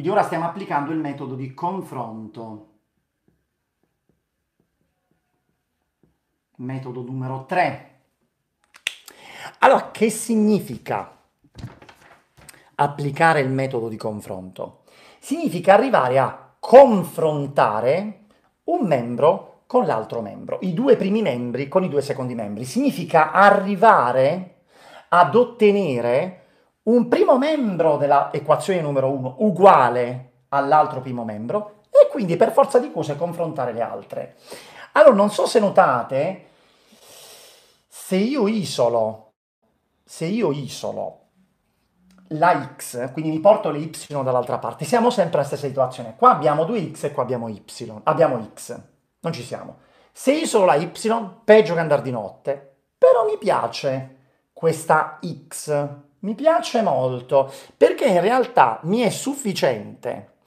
Quindi ora stiamo applicando il metodo di confronto. Metodo numero 3. Allora, che significa applicare il metodo di confronto? Significa arrivare a confrontare un membro con l'altro membro, i due primi membri con i due secondi membri. Significa arrivare ad ottenere un primo membro dell'equazione numero 1 uguale all'altro primo membro e quindi per forza di cose confrontare le altre. Allora, non so se notate, se io isolo, se io isolo la x, quindi mi porto le y dall'altra parte, siamo sempre nella stessa situazione. Qua abbiamo 2x e qua abbiamo y, abbiamo x, non ci siamo. Se isolo la y, peggio che andare di notte, però mi piace questa x, mi piace molto perché in realtà mi è sufficiente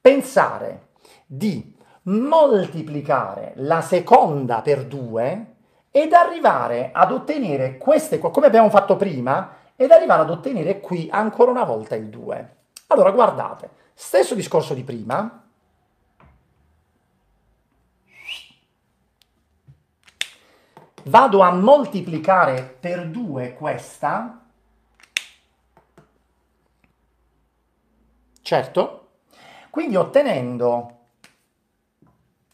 pensare di moltiplicare la seconda per 2 ed arrivare ad ottenere queste qua, come abbiamo fatto prima, ed arrivare ad ottenere qui ancora una volta il 2. Allora, guardate, stesso discorso di prima. Vado a moltiplicare per 2 questa, Certo. Quindi ottenendo,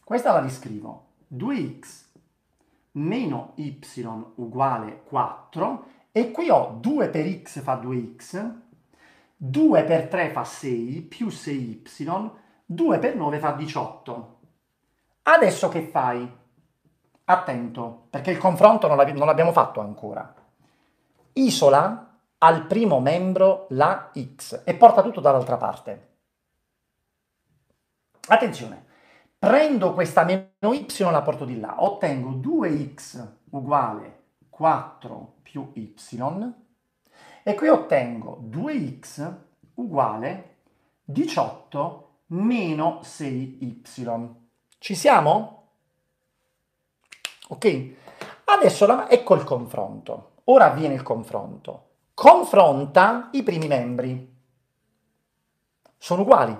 questa la riscrivo, 2x meno y uguale 4 e qui ho 2 per x fa 2x, 2 per 3 fa 6 più 6y, 2 per 9 fa 18. Adesso che fai? Attento, perché il confronto non l'abbiamo fatto ancora. Isola al primo membro la x e porta tutto dall'altra parte. Attenzione, prendo questa meno y e la porto di là, ottengo 2x uguale 4 più y e qui ottengo 2x uguale 18 meno 6y. Ci siamo? Ok? Adesso la... ecco il confronto. Ora avviene il confronto confronta i primi membri. Sono uguali.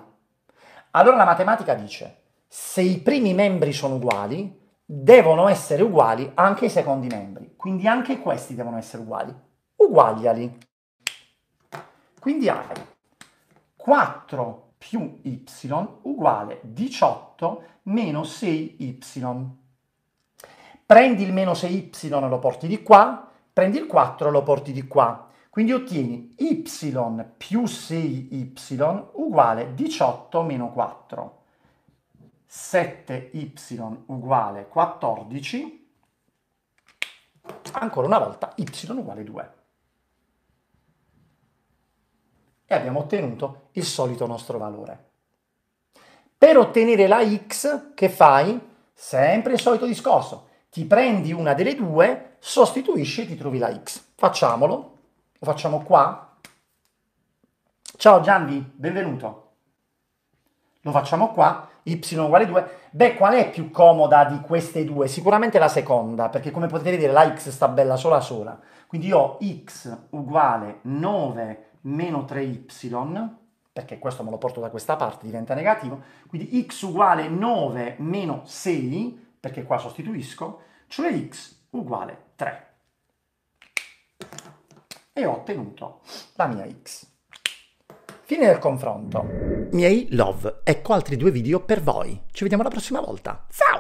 Allora la matematica dice, se i primi membri sono uguali, devono essere uguali anche i secondi membri. Quindi anche questi devono essere uguali. Uguagliali. Quindi hai 4 più y uguale 18 meno 6y. Prendi il meno 6y e lo porti di qua, prendi il 4 e lo porti di qua. Quindi ottieni y più 6y uguale 18 meno 4. 7y uguale 14. Ancora una volta y uguale 2. E abbiamo ottenuto il solito nostro valore. Per ottenere la x, che fai? Sempre il solito discorso. Ti prendi una delle due, sostituisci e ti trovi la x. Facciamolo. Lo facciamo qua? Ciao Gianni, benvenuto. Lo facciamo qua? y uguale 2. Beh, qual è più comoda di queste due? Sicuramente la seconda, perché come potete vedere la x sta bella sola sola. Quindi io ho x uguale 9 meno 3y, perché questo me lo porto da questa parte, diventa negativo. Quindi x uguale 9 meno 6, perché qua sostituisco, cioè x uguale 3 e ho ottenuto la mia X. Fine del confronto. Miei love, ecco altri due video per voi. Ci vediamo la prossima volta. Ciao!